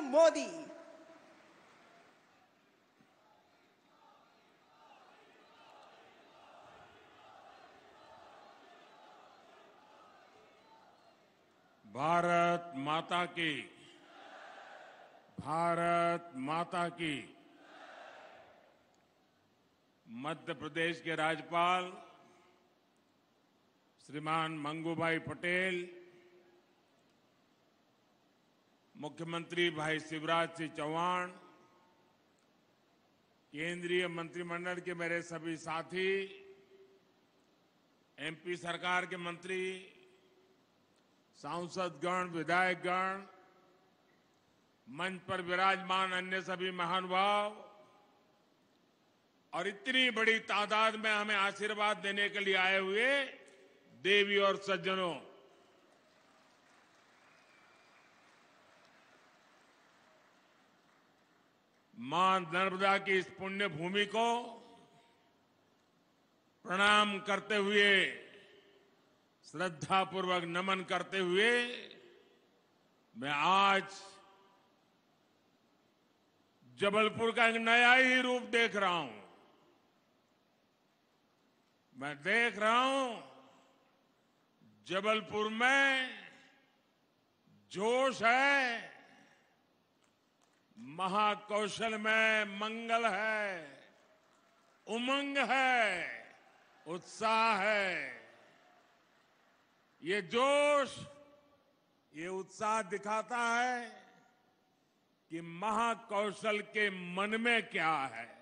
मोदी भारत माता की भारत माता की मध्य प्रदेश के राज्यपाल श्रीमान मंगूभाई पटेल मुख्यमंत्री भाई शिवराज सिंह चौहान केंद्रीय मंत्रिमंडल के मेरे सभी साथी एमपी सरकार के मंत्री सांसदगण विधायकगण मंच पर विराजमान अन्य सभी महानुभाव और इतनी बड़ी तादाद में हमें आशीर्वाद देने के लिए आए हुए देवी और सज्जनों मां नर्मदा की इस पुण्य भूमि को प्रणाम करते हुए श्रद्धापूर्वक नमन करते हुए मैं आज जबलपुर का एक नया ही रूप देख रहा हूं मैं देख रहा हूं जबलपुर में जोश है महाकौशल में मंगल है उमंग है उत्साह है ये जोश ये उत्साह दिखाता है कि महाकौशल के मन में क्या है